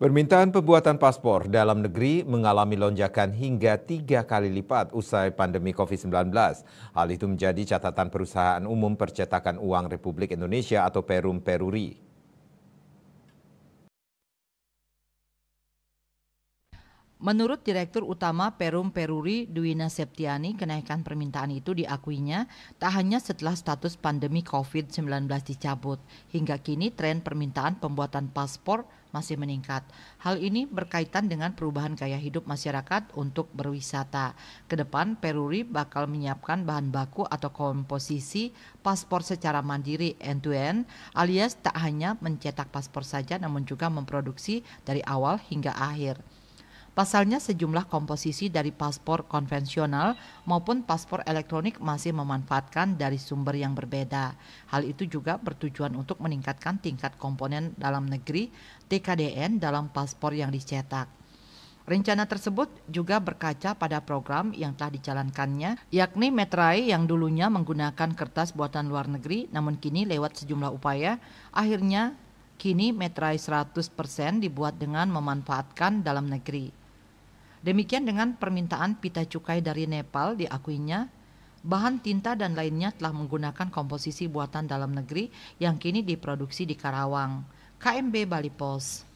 Permintaan pembuatan paspor dalam negeri mengalami lonjakan hingga tiga kali lipat usai pandemi COVID-19. Hal itu menjadi catatan perusahaan umum percetakan uang Republik Indonesia atau Perum Peruri. Menurut Direktur Utama Perum Peruri Duwina Septiani, kenaikan permintaan itu diakuinya tak hanya setelah status pandemi COVID-19 dicabut. Hingga kini tren permintaan pembuatan paspor masih meningkat. Hal ini berkaitan dengan perubahan gaya hidup masyarakat untuk berwisata. Kedepan Peruri bakal menyiapkan bahan baku atau komposisi paspor secara mandiri end-to-end -end, alias tak hanya mencetak paspor saja namun juga memproduksi dari awal hingga akhir. Pasalnya sejumlah komposisi dari paspor konvensional maupun paspor elektronik masih memanfaatkan dari sumber yang berbeda. Hal itu juga bertujuan untuk meningkatkan tingkat komponen dalam negeri TKDN dalam paspor yang dicetak. Rencana tersebut juga berkaca pada program yang telah dijalankannya, yakni Metrai yang dulunya menggunakan kertas buatan luar negeri, namun kini lewat sejumlah upaya, akhirnya kini Metrai 100% dibuat dengan memanfaatkan dalam negeri. Demikian dengan permintaan pita cukai dari Nepal diakuinya bahan tinta dan lainnya telah menggunakan komposisi buatan dalam negeri yang kini diproduksi di Karawang. KMB Bali Post